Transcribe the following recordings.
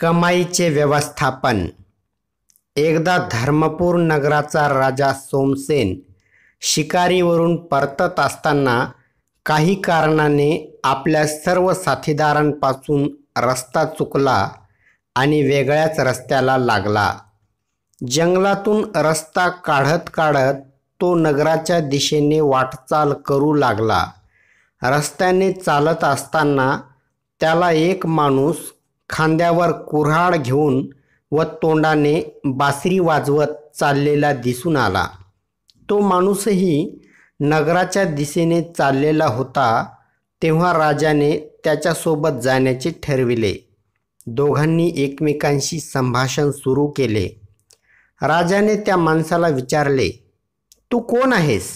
कमाईचे व्यवस्थापन एकदा धर्मपूर नगराचा राजा सोमसेन शिकारीवरून परतत असताना काही कारणाने आपल्या सर्व साथीदारांपासून रस्ता चुकला आणि वेगळ्याच रस्त्याला लागला जंगलातून रस्ता काढत काढत तो नगराच्या दिशेने वाटचाल करू लागला रस्त्याने चालत असताना त्याला एक माणूस खांद्यावर कुऱ्हाड घेऊन व तोंडाने बासरी वाजवत चाललेला दिसून आला तो माणूसही नगराच्या दिशेने चाललेला होता तेव्हा राजाने त्याच्यासोबत जाण्याचे ठरविले दोघांनी एकमेकांशी संभाषण सुरू केले राजाने त्या माणसाला विचारले तू कोण आहेस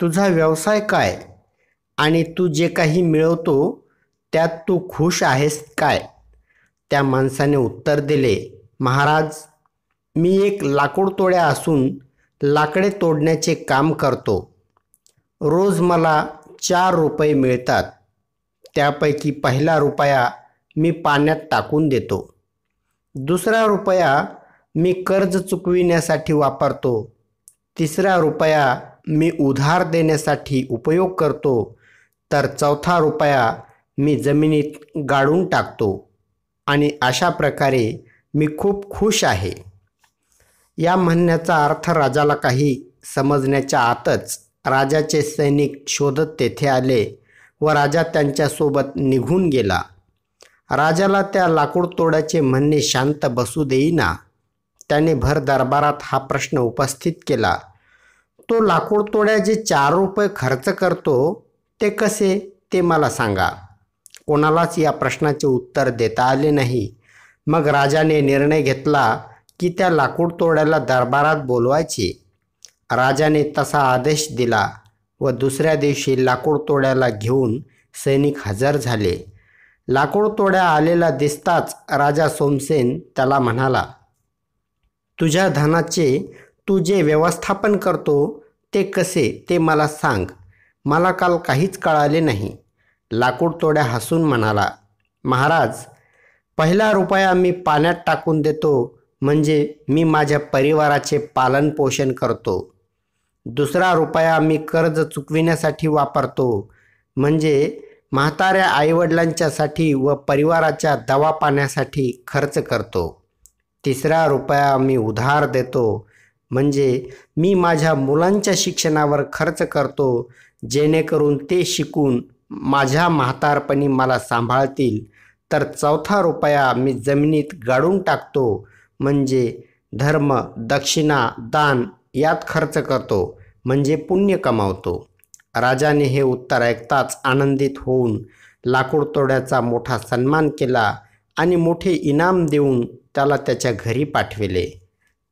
तुझा व्यवसाय काय आणि तू जे काही मिळवतो त्यात तू खुश आहेस काय त्या माणसाने उत्तर दिले महाराज मी एक लाकूड तोड्या असून लाकडे तोडण्याचे काम करतो रोज मला चार रुपये मिळतात त्यापैकी पहिला रुपया मी पाण्यात टाकून देतो दुसरा रुपया मी कर्ज चुकविण्यासाठी वापरतो तिसरा रुपया मी उधार देण्यासाठी उपयोग करतो तर चौथा रुपया मी जमिनीत गाडून टाकतो आणि अशा प्रकारे मी खूप खुश आहे या म्हणण्याचा अर्थ राजाला काही समजण्याच्या आतच राजाचे सैनिक शोधत तेथे आले व राजा त्यांच्यासोबत निघून गेला राजाला त्या लाकूडतोड्याचे म्हणणे शांत बसू देईना त्याने भर दरबारात हा प्रश्न उपस्थित केला तो लाकूडतोड्या जे चार रुपये खर्च करतो ते कसे ते मला सांगा कोणालाच या प्रश्नाचे उत्तर देता आले नाही मग राजाने निर्णय घेतला की त्या लाकूड तोड्याला दरबारात बोलवायचे राजाने तसा आदेश दिला व दुसऱ्या दिवशी लाकूड तोड्याला घेऊन सैनिक हजर झाले लाकूड तोड्या आलेला दिसताच राजा सोमसेन त्याला म्हणाला तुझ्या धनाचे तू जे व्यवस्थापन करतो ते कसे ते मला सांग मला काल काहीच कळाले नाही लाकूडतोड्या हसून म्हणाला महाराज पहिला रुपया मी पाण्यात टाकून देतो म्हणजे मी माझ्या परिवाराचे पालनपोषण करतो दुसरा रुपया मी कर्ज चुकविण्यासाठी वापरतो म्हणजे म्हाताऱ्या आईवडिलांच्यासाठी व परिवाराच्या दवापाण्यासाठी खर्च करतो तिसरा रुपया मी उधार देतो म्हणजे मी माझ्या मुलांच्या शिक्षणावर खर्च करतो जेणेकरून ते शिकून माझ्या म्हातारपणी मला सांभाळतील तर चौथा रुपया मी जमिनीत गाडून टाकतो म्हणजे धर्म दक्षिणा दान यात खर्च करतो म्हणजे पुण्य कमावतो राजाने हे उत्तर ऐकताच आनंदित होऊन लाकूडतोड्याचा मोठा सन्मान केला आणि मोठे इनाम देऊन त्याला त्याच्या घरी पाठविले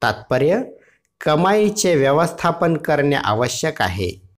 तात्पर्य कमाईचे व्यवस्थापन करणे आवश्यक आहे